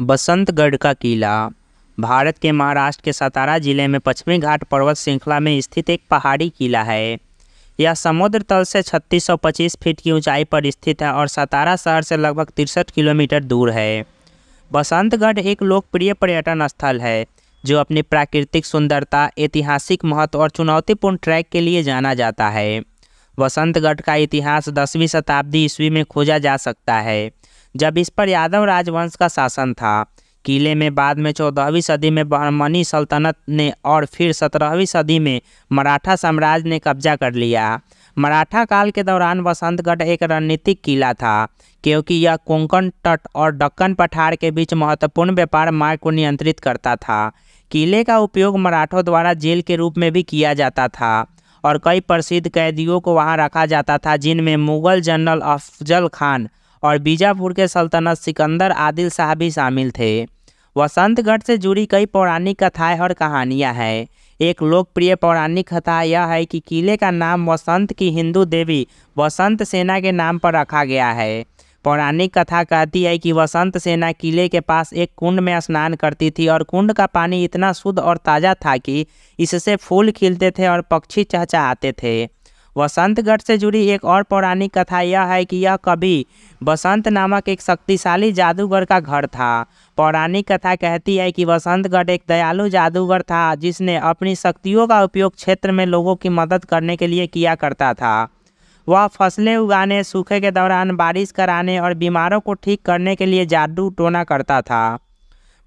बसंतगढ़ का किला भारत के महाराष्ट्र के सतारा जिले में पश्चिमी घाट पर्वत श्रृंखला में स्थित एक पहाड़ी किला है यह समुद्र तल से 3625 फीट की ऊंचाई पर स्थित है और सतारा शहर से लगभग तिरसठ किलोमीटर दूर है बसंतगढ़ एक लोकप्रिय पर्यटन स्थल है जो अपनी प्राकृतिक सुंदरता ऐतिहासिक महत्व और चुनौतीपूर्ण ट्रैक के लिए जाना जाता है बसंतगढ़ का इतिहास दसवीं शताब्दी ईस्वी में खोजा जा सकता है जब इस पर यादव राजवंश का शासन था किले में बाद में चौदहवीं सदी में बहमनी सल्तनत ने और फिर सत्रहवीं सदी में मराठा साम्राज्य ने कब्जा कर लिया मराठा काल के दौरान वसंतगढ़ एक रणनीतिक किला था क्योंकि यह कोंकण तट और डक्कन पठार के बीच महत्वपूर्ण व्यापार मार्ग को नियंत्रित करता था किले का उपयोग मराठों द्वारा जेल के रूप में भी किया जाता था और कई प्रसिद्ध कैदियों को वहाँ रखा जाता था जिनमें मुगल जनरल अफजल खान और बीजापुर के सल्तनत सिकंदर आदिल शाह भी शामिल थे वसंतगढ़ से जुड़ी कई पौराणिक कथाएं और कहानियां हैं एक लोकप्रिय पौराणिक कथा यह है कि किले का नाम वसंत की हिंदू देवी वसंत सेना के नाम पर रखा गया है पौराणिक कथा कहती है कि वसंत सेना किले के पास एक कुंड में स्नान करती थी और कुंड का पानी इतना शुद्ध और ताज़ा था कि इससे फूल खिलते थे और पक्षी चहचहाते थे वसंतगढ़ से जुड़ी एक और पौराणिक कथा यह है कि यह कभी बसंत नामक एक शक्तिशाली जादूगर का घर था पौराणिक कथा कहती है कि वसंतगढ़ एक दयालु जादूगर था जिसने अपनी शक्तियों का उपयोग क्षेत्र में लोगों की मदद करने के लिए किया करता था वह फसलें उगाने सूखे के दौरान बारिश कराने और बीमारों को ठीक करने के लिए जादू टोना करता था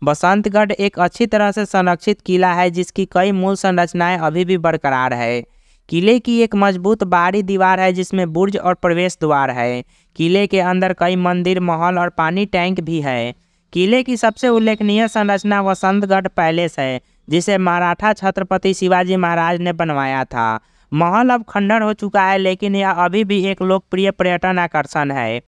बसंतगढ़ एक अच्छी तरह से संरक्षित किला है जिसकी कई मूल संरचनाएं अभी भी बरकरार है किले की एक मजबूत बाहरी दीवार है जिसमें बुर्ज और प्रवेश द्वार है किले के अंदर कई मंदिर महल और पानी टैंक भी है किले की सबसे उल्लेखनीय संरचना वसंतगढ़ पैलेस है जिसे मराठा छत्रपति शिवाजी महाराज ने बनवाया था महल अब खंडर हो चुका है लेकिन यह अभी भी एक लोकप्रिय पर्यटन आकर्षण है